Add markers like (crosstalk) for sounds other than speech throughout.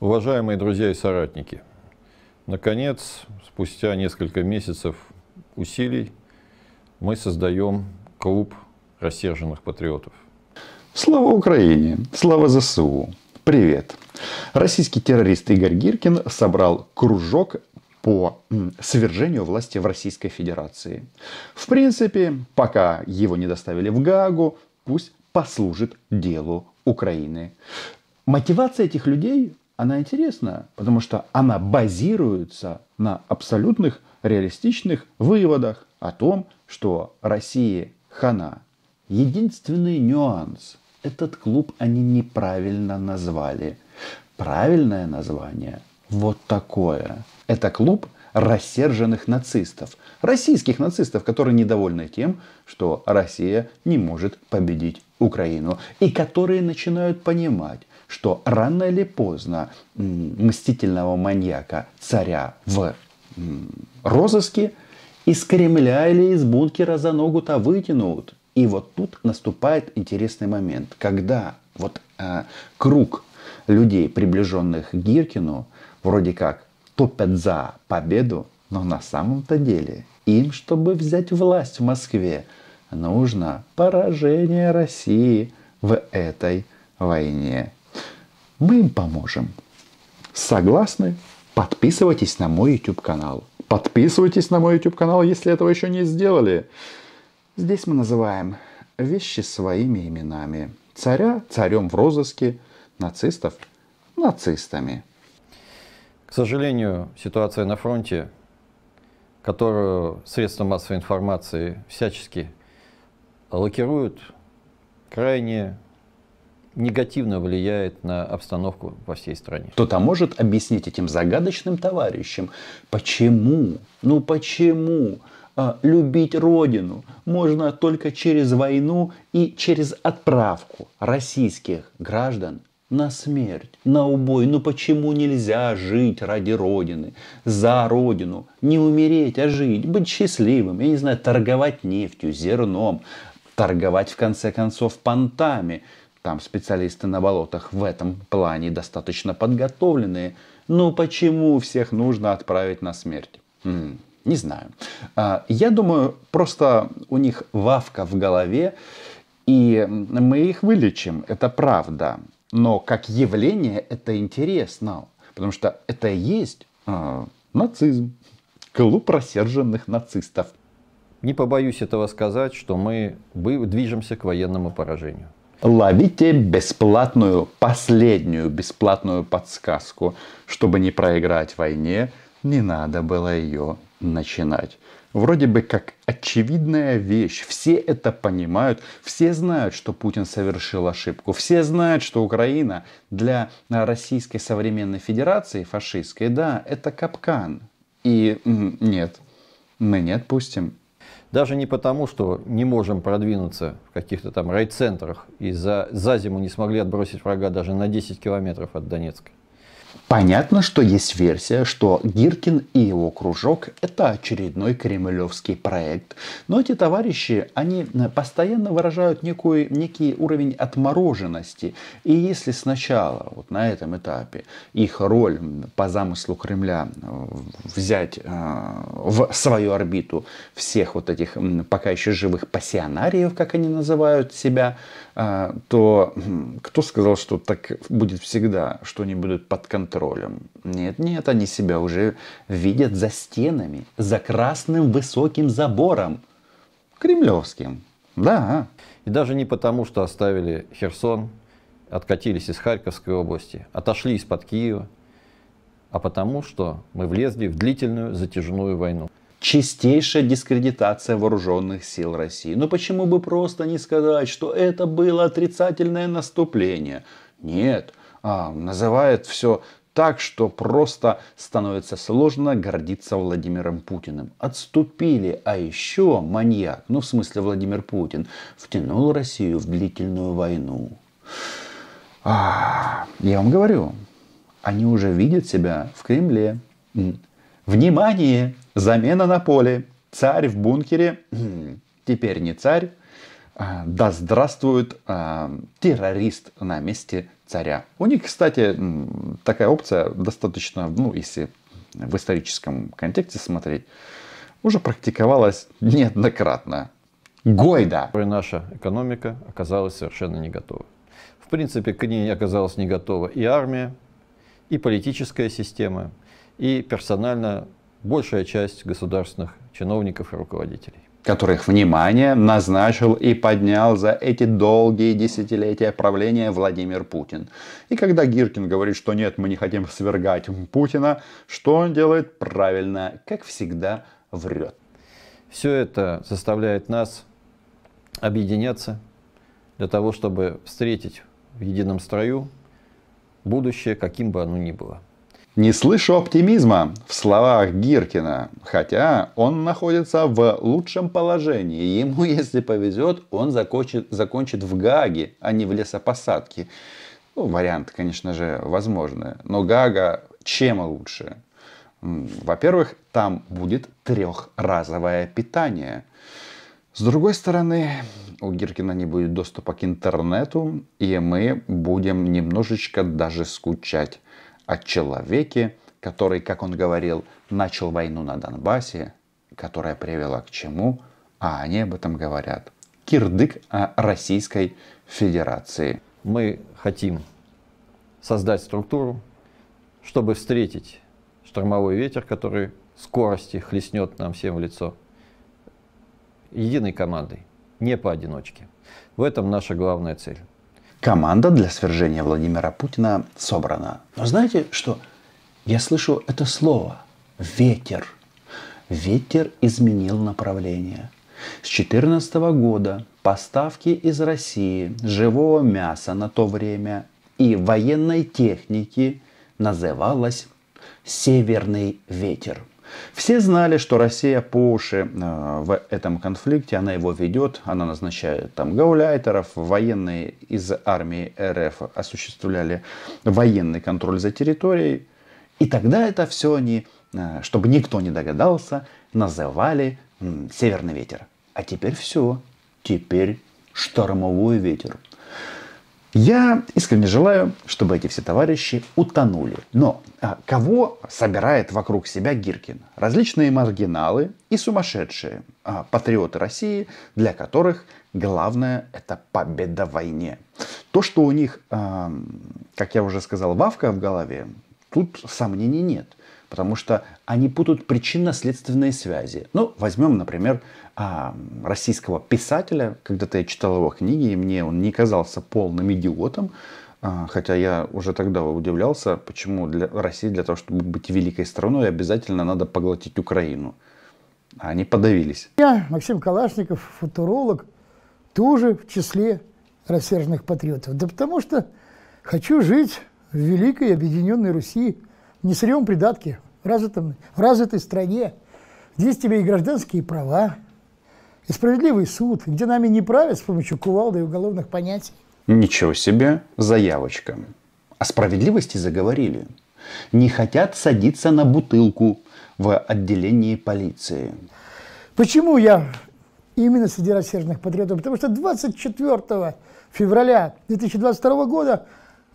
Уважаемые друзья и соратники, наконец, спустя несколько месяцев усилий, мы создаем клуб рассерженных патриотов. Слава Украине! Слава ЗСУ! Привет! Российский террорист Игорь Гиркин собрал кружок по свержению власти в Российской Федерации. В принципе, пока его не доставили в Гаагу, пусть послужит делу Украины. Мотивация этих людей она интересна, потому что она базируется на абсолютных реалистичных выводах о том, что России хана. Единственный нюанс – этот клуб они неправильно назвали. Правильное название – вот такое. Это клуб рассерженных нацистов. Российских нацистов, которые недовольны тем, что Россия не может победить Украину. И которые начинают понимать, что рано или поздно мстительного маньяка царя в розыске из Кремля или из бункера за ногу-то вытянут. И вот тут наступает интересный момент, когда вот э, круг людей, приближенных к Гиркину, вроде как топят за победу, но на самом-то деле им, чтобы взять власть в Москве, нужно поражение России в этой войне мы им поможем. Согласны? Подписывайтесь на мой YouTube канал. Подписывайтесь на мой YouTube канал, если этого еще не сделали. Здесь мы называем вещи своими именами. Царя царем в розыске, нацистов нацистами. К сожалению, ситуация на фронте, которую средства массовой информации всячески лакируют, крайне негативно влияет на обстановку во всей стране. Кто-то может объяснить этим загадочным товарищам, почему, ну почему а, любить Родину можно только через войну и через отправку российских граждан на смерть, на убой. Ну почему нельзя жить ради Родины, за Родину? Не умереть, а жить, быть счастливым, я не знаю, торговать нефтью, зерном, торговать в конце концов понтами – там специалисты на болотах в этом плане достаточно подготовленные. Но ну, почему всех нужно отправить на смерть? М -м, не знаю. А, я думаю, просто у них вавка в голове, и мы их вылечим, это правда. Но как явление это интересно, потому что это и есть а, нацизм, клуб рассерженных нацистов. Не побоюсь этого сказать, что мы движемся к военному поражению ловите бесплатную, последнюю бесплатную подсказку. Чтобы не проиграть войне, не надо было ее начинать. Вроде бы как очевидная вещь. Все это понимают, все знают, что Путин совершил ошибку, все знают, что Украина для Российской современной федерации фашистской, да, это капкан. И нет, мы не отпустим даже не потому, что не можем продвинуться в каких-то там райцентрах и за, за зиму не смогли отбросить врага даже на 10 километров от Донецка. Понятно, что есть версия, что Гиркин и его кружок – это очередной кремлевский проект. Но эти товарищи, они э, постоянно выражают некую, некий уровень отмороженности. И если сначала, вот на этом этапе, их роль по замыслу Кремля э, взять э, в свою орбиту всех вот этих пока еще живых пассионариев, как они называют себя, то кто сказал, что так будет всегда, что они будут под контролем? контролем. Нет, нет, они себя уже видят за стенами, за красным высоким забором. Кремлевским. Да. И даже не потому, что оставили Херсон, откатились из Харьковской области, отошли из-под Киева, а потому, что мы влезли в длительную затяжную войну чистейшая дискредитация вооруженных сил России. Но ну почему бы просто не сказать, что это было отрицательное наступление? Нет, а, называет все так, что просто становится сложно гордиться Владимиром Путиным. Отступили, а еще маньяк, ну в смысле Владимир Путин, втянул Россию в длительную войну. А, я вам говорю, они уже видят себя в Кремле. Внимание! Замена на поле. Царь в бункере. Теперь не царь, а, да здравствует э, террорист на месте царя. У них, кстати, такая опция достаточно, ну, если в историческом контексте смотреть, уже практиковалась неоднократно. Гойда! Наша экономика оказалась совершенно не готова. В принципе, к ней оказалась не готова и армия, и политическая система, и персонально большая часть государственных чиновников и руководителей которых, внимание, назначил и поднял за эти долгие десятилетия правления Владимир Путин. И когда Гиркин говорит, что нет, мы не хотим свергать Путина, что он делает правильно, как всегда, врет. Все это заставляет нас объединяться для того, чтобы встретить в едином строю будущее, каким бы оно ни было. Не слышу оптимизма в словах Гиркина, хотя он находится в лучшем положении. Ему, (laughs) если повезет, он закончит, закончит в Гаге, а не в лесопосадке. Ну, вариант, конечно же, возможный. Но Гага чем лучше? Во-первых, там будет трехразовое питание. С другой стороны, у Гиркина не будет доступа к интернету, и мы будем немножечко даже скучать о человеке, который, как он говорил, начал войну на Донбассе, которая привела к чему, а они об этом говорят. Кирдык о Российской Федерации. Мы хотим создать структуру, чтобы встретить штормовой ветер, который скорости хлестнет нам всем в лицо, единой командой, не поодиночке. В этом наша главная цель. Команда для свержения Владимира Путина собрана. Но знаете что? Я слышу это слово «ветер». Ветер изменил направление. С 2014 года поставки из России живого мяса на то время и военной техники называлась «Северный ветер». Все знали, что Россия по уши э, в этом конфликте, она его ведет, она назначает там гауляйтеров, военные из армии РФ осуществляли военный контроль за территорией. И тогда это все они, э, чтобы никто не догадался, называли «северный ветер». А теперь все, теперь штормовой ветер – я искренне желаю, чтобы эти все товарищи утонули. Но а, кого собирает вокруг себя Гиркин? Различные маргиналы и сумасшедшие, а, патриоты России, для которых главное это победа в войне. То, что у них, как я уже сказал, вавка в голове, тут сомнений нет потому что они путают причинно-следственные связи. Ну, возьмем, например, а, российского писателя. Когда-то я читал его книги, и мне он не казался полным идиотом, а, хотя я уже тогда удивлялся, почему для России, для того, чтобы быть великой страной, обязательно надо поглотить Украину. А они подавились. Я, Максим Калашников, футуролог, тоже в числе рассерженных патриотов. Да потому что хочу жить в великой объединенной Руси, не сырьем придатки в, развитом, в развитой стране. Здесь тебе и гражданские права, и справедливый суд, где нами не правят с помощью кувалды и уголовных понятий. Ничего себе, заявочка. О справедливости заговорили. Не хотят садиться на бутылку в отделении полиции. Почему я именно среди рассерженных патриотов? Потому что 24 февраля 2022 года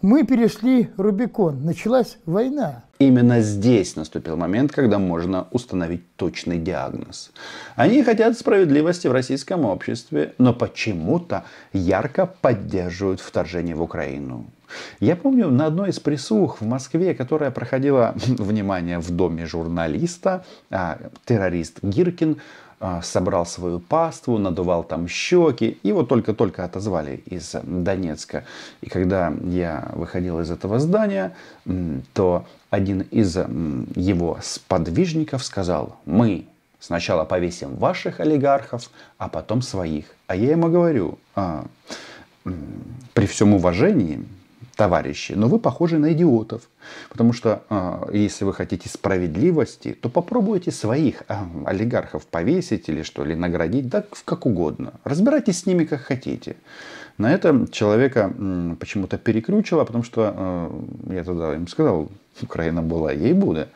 мы перешли Рубикон, началась война. Именно здесь наступил момент, когда можно установить точный диагноз. Они хотят справедливости в российском обществе, но почему-то ярко поддерживают вторжение в Украину. Я помню на одной из присух в Москве, которая проходила, (laughs) внимание, в доме журналиста, а, террорист Гиркин а, собрал свою паству, надувал там щеки. Его только-только отозвали из Донецка. И когда я выходил из этого здания, то один из его сподвижников сказал, мы сначала повесим ваших олигархов, а потом своих. А я ему говорю, а, при всем уважении, товарищи, но вы похожи на идиотов. Потому что э, если вы хотите справедливости, то попробуйте своих э, олигархов повесить или что, ли наградить, да как угодно. Разбирайтесь с ними как хотите. На это человека э, почему-то перекрючило, потому что э, я тогда им сказал, Украина была, ей будет.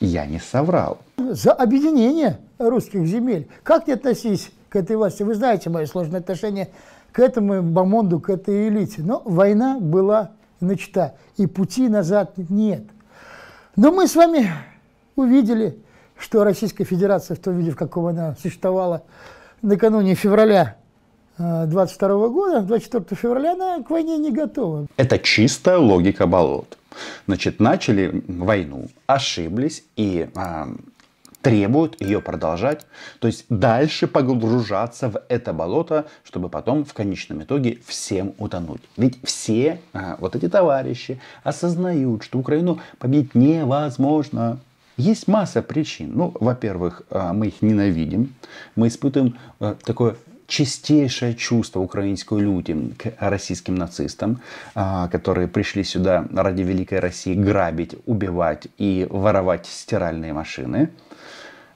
Я не соврал. За объединение русских земель. Как ты относись к этой власти? Вы знаете мое сложное отношение к этому бомонду, к этой элите. Но война была начата, и пути назад нет. Но мы с вами увидели, что Российская Федерация в том виде, в каком она существовала накануне февраля 22 э, года, 24 февраля, она к войне не готова. Это чистая логика болот. Значит, начали войну, ошиблись и э, требуют ее продолжать, то есть дальше погружаться в это болото, чтобы потом в конечном итоге всем утонуть. Ведь все а, вот эти товарищи осознают, что Украину победить невозможно. Есть масса причин. Ну, во-первых, а, мы их ненавидим, мы испытываем а, такое чистейшее чувство украинской люди к российским нацистам, а, которые пришли сюда ради Великой России грабить, убивать и воровать стиральные машины.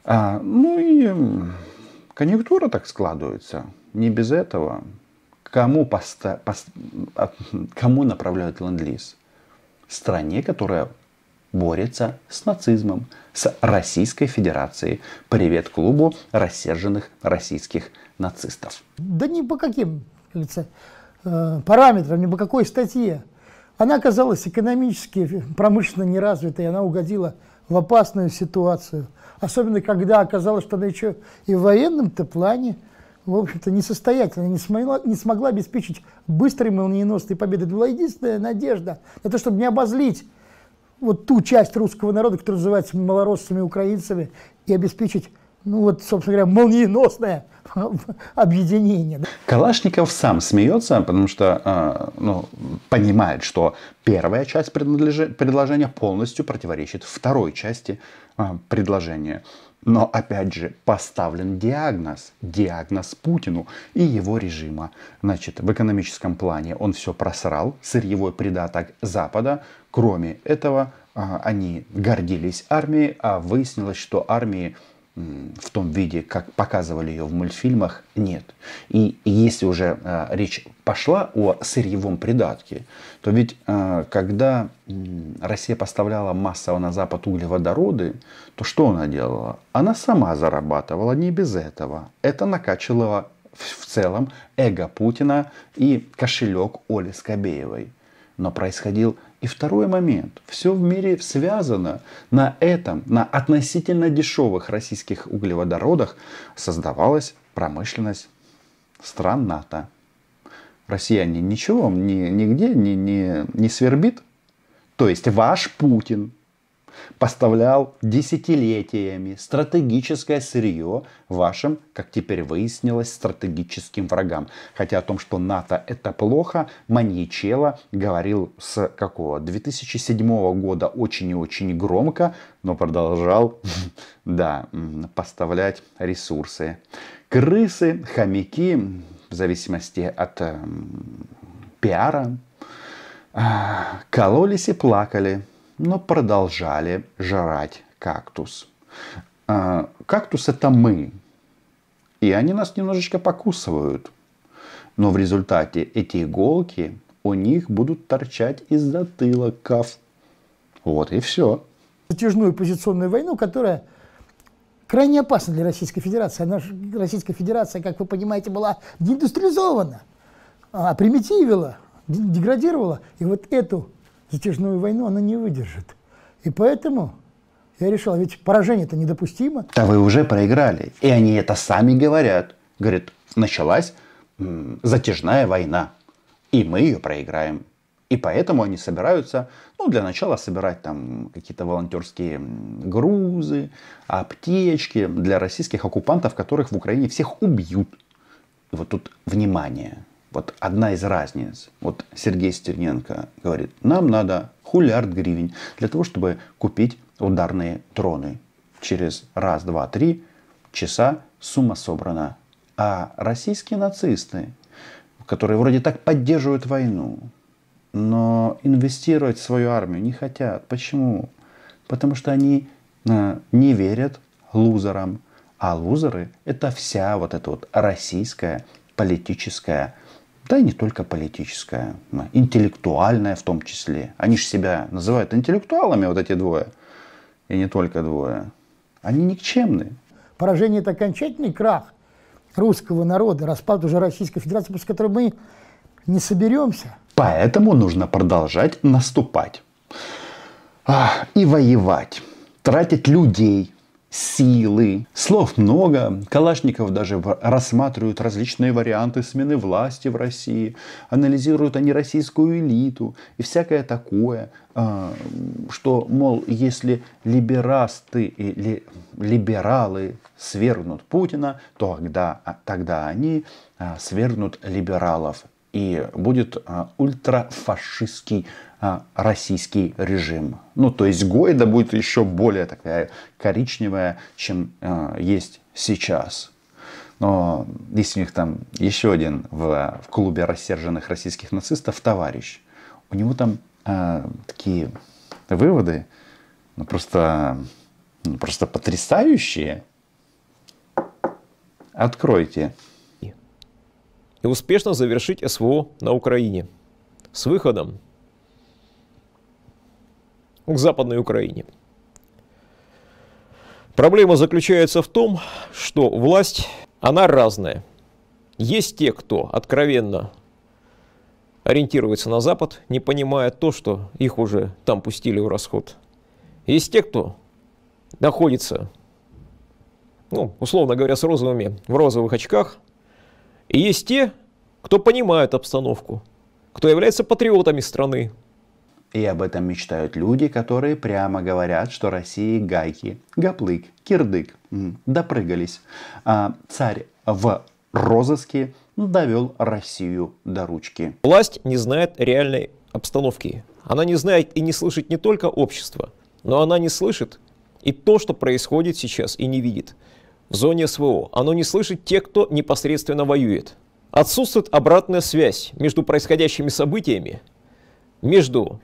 А, ну и конъюнктура так складывается. Не без этого. Кому, поста, пост, кому направляют ленд-лиз? Стране, которая борется с нацизмом, с Российской Федерацией. Привет клубу рассерженных российских нацистов. Да ни по каким, как говорится, э, параметрам, ни по какой статье. Она оказалась экономически, промышленно неразвитой, она угодила в опасную ситуацию. Особенно, когда оказалось, что она еще и в военном-то плане, в общем-то, несостоятельна, не смогла, не смогла обеспечить быстрый молниеносной победы. Это была единственная надежда на то, чтобы не обозлить вот ту часть русского народа, которая называется малороссами, украинцами, и обеспечить ну вот, собственно говоря, молниеносное (laughs) объединение. Калашников сам смеется, потому что а, ну, понимает, что первая часть предложения полностью противоречит второй части а, предложения. Но опять же поставлен диагноз, диагноз Путину и его режима. Значит, в экономическом плане он все просрал, сырьевой придаток Запада. Кроме этого, а, они гордились армией, а выяснилось, что армии в том виде, как показывали ее в мультфильмах, нет. И если уже э, речь пошла о сырьевом придатке, то ведь э, когда э, Россия поставляла массово на Запад углеводороды, то что она делала? Она сама зарабатывала не без этого. Это накачивало в, в целом эго Путина и кошелек Оли Скобеевой. Но происходил и второй момент. Все в мире связано. На этом, на относительно дешевых российских углеводородах создавалась промышленность стран НАТО. Россия ничего, ни, нигде не, не, не свербит. То есть ваш Путин поставлял десятилетиями стратегическое сырье вашим, как теперь выяснилось, стратегическим врагам. Хотя о том, что НАТО это плохо, Маньячелло говорил с какого 2007 года очень и очень громко, но продолжал, (laughs) да, поставлять ресурсы. Крысы, хомяки, в зависимости от э, пиара, а, кололись и плакали но продолжали жрать кактус. А, кактус это мы. И они нас немножечко покусывают. Но в результате эти иголки у них будут торчать из затылоков. Вот и все. Затяжную позиционную войну, которая крайне опасна для Российской Федерации. Она, Российская Федерация, как вы понимаете, была деиндустриализована, а примитивила, деградировала. И вот эту затяжную войну, она не выдержит. И поэтому я решил, а ведь поражение это недопустимо. Да вы уже проиграли. И они это сами говорят. Говорят, началась затяжная война, и мы ее проиграем. И поэтому они собираются, ну, для начала собирать там какие-то волонтерские грузы, аптечки для российских оккупантов, которых в Украине всех убьют. И вот тут внимание – вот одна из разниц. Вот Сергей Стерненко говорит, нам надо хулиард гривен для того, чтобы купить ударные троны. Через раз, два, три часа сумма собрана. А российские нацисты, которые вроде так поддерживают войну, но инвестировать в свою армию не хотят. Почему? Потому что они э, не верят лузерам. А лузеры – это вся вот эта вот российская политическая да и не только политическая, интеллектуальная в том числе. Они же себя называют интеллектуалами, вот эти двое, и не только двое. Они никчемны. Поражение – это окончательный крах русского народа, распад уже Российской Федерации, после которой мы не соберемся. Поэтому нужно продолжать наступать а, и воевать, тратить людей, силы. Слов много. Калашников даже рассматривают различные варианты смены власти в России. Анализируют они российскую элиту и всякое такое. А, что, мол, если либерасты или либералы свергнут Путина, то тогда, а, тогда они а, свергнут либералов. И будет ультрафашистский а, российский режим. Ну, то есть Гойда будет еще более такая коричневая, чем э, есть сейчас. Но если у них там еще один в, в клубе рассерженных российских нацистов товарищ. У него там э, такие выводы ну, просто, ну, просто потрясающие. Откройте. И успешно завершить СВО на Украине с выходом к Западной Украине. Проблема заключается в том, что власть, она разная. Есть те, кто откровенно ориентируется на Запад, не понимая то, что их уже там пустили в расход. Есть те, кто находится, ну, условно говоря, с розовыми, в розовых очках. И есть те, кто понимает обстановку, кто является патриотами страны, и об этом мечтают люди, которые прямо говорят, что России гайки, гоплык, кирдык допрыгались. А царь в розыске довел Россию до ручки. Власть не знает реальной обстановки. Она не знает и не слышит не только общество, но она не слышит и то, что происходит сейчас, и не видит. В зоне СВО оно не слышит тех, кто непосредственно воюет. Отсутствует обратная связь между происходящими событиями, между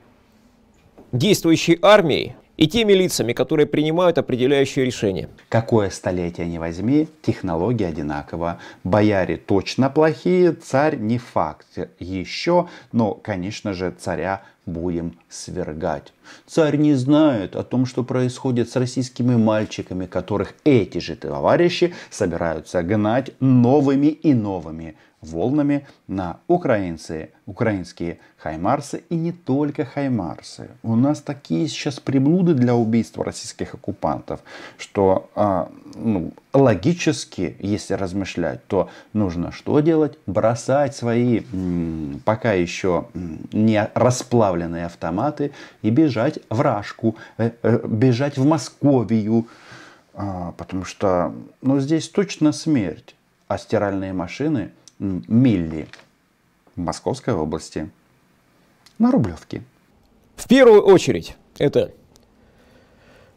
действующей армией и теми лицами, которые принимают определяющие решения. Какое столетие не возьми, технологии одинаково. Бояре точно плохие, царь не факт еще, но, конечно же, царя будем свергать. Царь не знает о том, что происходит с российскими мальчиками, которых эти же товарищи собираются гнать новыми и новыми волнами на украинцы, украинские хаймарсы и не только хаймарсы. У нас такие сейчас приблуды для убийства российских оккупантов, что а, ну, логически, если размышлять, то нужно что делать? Бросать свои м, пока еще не расплавленные автоматы и бежать в Рашку, э, э, бежать в Московию, а, потому что ну, здесь точно смерть. А стиральные машины – Милли Московской области на Рублевке. В первую очередь это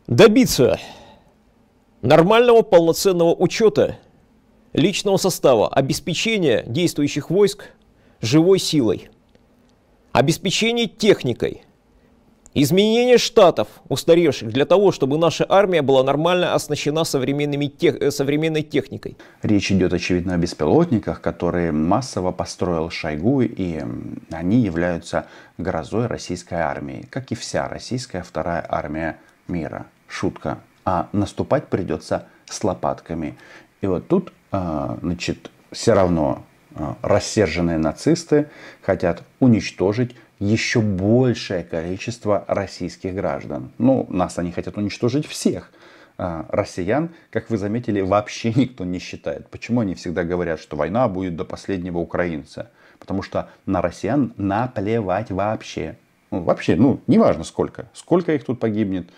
добиться нормального полноценного учета личного состава, обеспечения действующих войск живой силой, обеспечения техникой – Изменение штатов устаревших для того, чтобы наша армия была нормально оснащена современными тех, э, современной техникой. Речь идет, очевидно, о беспилотниках, которые массово построил Шойгу, и они являются грозой российской армии, как и вся российская вторая армия мира. Шутка. А наступать придется с лопатками. И вот тут, а, значит, все равно а, рассерженные нацисты хотят уничтожить еще большее количество российских граждан. Ну, нас они хотят уничтожить всех. А россиян, как вы заметили, вообще никто не считает. Почему они всегда говорят, что война будет до последнего украинца? Потому что на россиян наплевать вообще. Ну, вообще, ну, неважно сколько. Сколько их тут погибнет.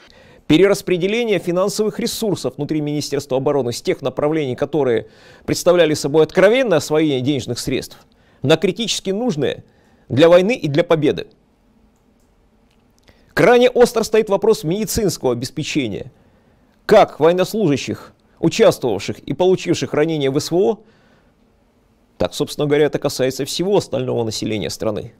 Перераспределение финансовых ресурсов внутри Министерства обороны с тех направлений, которые представляли собой откровенное освоение денежных средств, на критически нужные – для войны и для победы. Крайне остро стоит вопрос медицинского обеспечения. Как военнослужащих, участвовавших и получивших ранения в СВО, так, собственно говоря, это касается всего остального населения страны.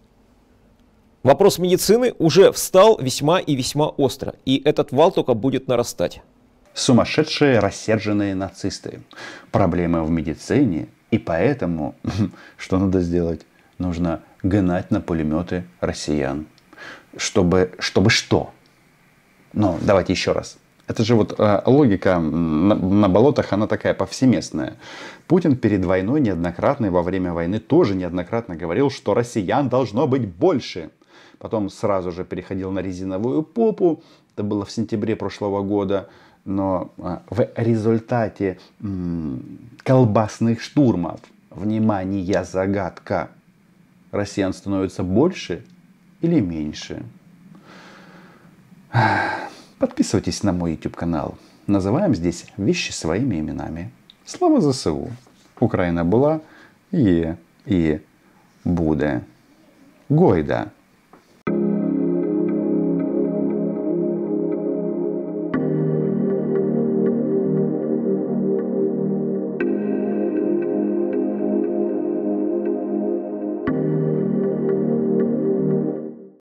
Вопрос медицины уже встал весьма и весьма остро, и этот вал только будет нарастать. Сумасшедшие, рассерженные нацисты. Проблемы в медицине, и поэтому (laughs) что надо сделать? нужно гнать на пулеметы россиян. Чтобы, чтобы что? Но ну, давайте еще раз. Это же вот э, логика на, на болотах, она такая повсеместная. Путин перед войной неоднократно и во время войны тоже неоднократно говорил, что россиян должно быть больше. Потом сразу же переходил на резиновую попу. Это было в сентябре прошлого года. Но э, в результате э, колбасных штурмов, внимание, загадка, россиян становится больше или меньше. Подписывайтесь на мой YouTube канал. Называем здесь вещи своими именами. Слава ЗСУ. Украина была, е, и буде. Гойда.